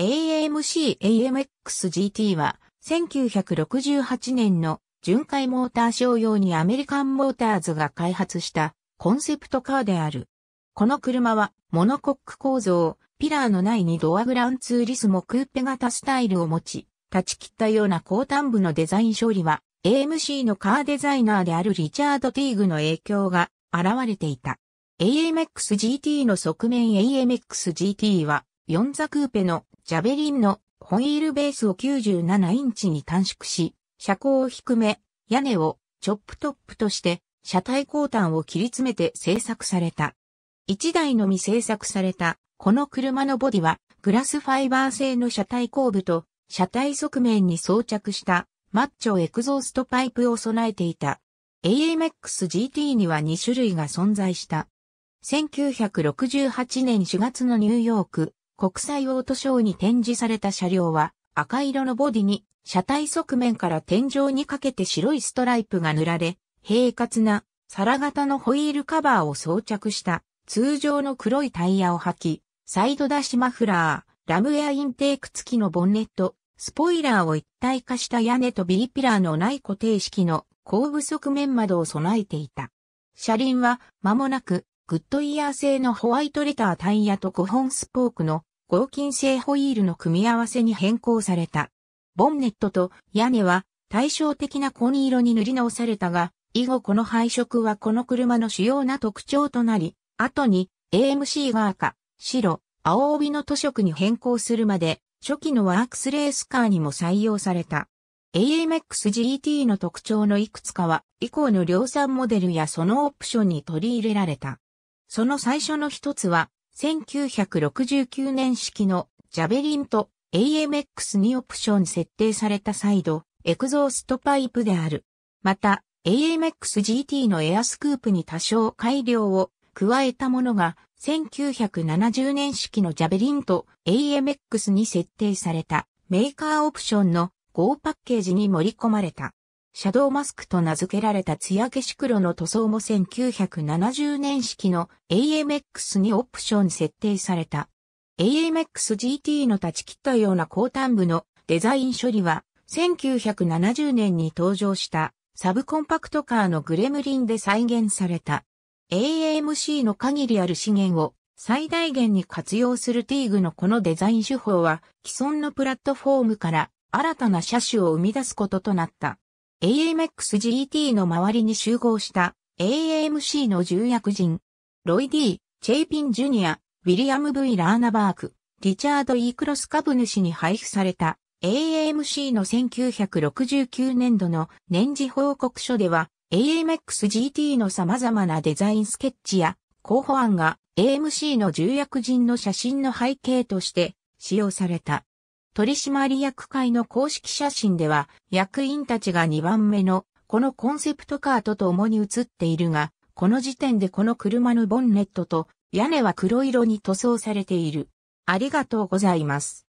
AMC AMXGT は1968年の巡回モーター商用にアメリカンモーターズが開発したコンセプトカーである。この車はモノコック構造、ピラーのない2ドアグランツーリスモクーペ型スタイルを持ち、断ち切ったような高端部のデザイン勝利は AMC のカーデザイナーであるリチャード・ティーグの影響が現れていた。AMXGT の側面 AMXGT は四座クーペのジャベリンのホイールベースを97インチに短縮し、車高を低め、屋根をチョップトップとして車体後端を切り詰めて製作された。一台のみ製作されたこの車のボディはグラスファイバー製の車体後部と車体側面に装着したマッチョエクゾーストパイプを備えていた。AMXGT には2種類が存在した。1968年4月のニューヨーク国際オートショーに展示された車両は赤色のボディに車体側面から天井にかけて白いストライプが塗られ、平滑な皿型のホイールカバーを装着した通常の黒いタイヤを履き、サイドダッシュマフラー、ラムエアインテーク付きのボンネット、スポイラーを一体化した屋根とビリピラーのない固定式の後部側面窓を備えていた。車輪は間もなくグッドイヤー製のホワイトレタータイヤと5本スポークの合金製ホイールの組み合わせに変更された。ボンネットと屋根は対照的な紺色に塗り直されたが、以後この配色はこの車の主要な特徴となり、後に AMC が赤、白、青帯の塗色に変更するまで、初期のワークスレースカーにも採用された。AMXGT の特徴のいくつかは、以降の量産モデルやそのオプションに取り入れられた。その最初の一つは、1969年式のジャベリンと AMX にオプション設定されたサイド、エクゾーストパイプである。また、AMX-GT のエアスクープに多少改良を加えたものが、1970年式のジャベリンと AMX に設定されたメーカーオプションの GO パッケージに盛り込まれた。シャドーマスクと名付けられた艶消し黒の塗装も1970年式の AMX にオプション設定された。AMX-GT の断ち切ったような後端部のデザイン処理は1970年に登場したサブコンパクトカーのグレムリンで再現された。AAMC の限りある資源を最大限に活用するティーグのこのデザイン手法は既存のプラットフォームから新たな車種を生み出すこととなった。AMXGT の周りに集合した a m c の重役人、ロイ・ディ、チェイピン・ジュニア、ウィリアム・ V・ ラーナバーク、リチャード・ E・ クロス株主に配布された AAMC の1969年度の年次報告書では AMXGT の様々なデザインスケッチや候補案が AMC の重役人の写真の背景として使用された。取締役会の公式写真では、役員たちが2番目の、このコンセプトカートと共に写っているが、この時点でこの車のボンネットと屋根は黒色に塗装されている。ありがとうございます。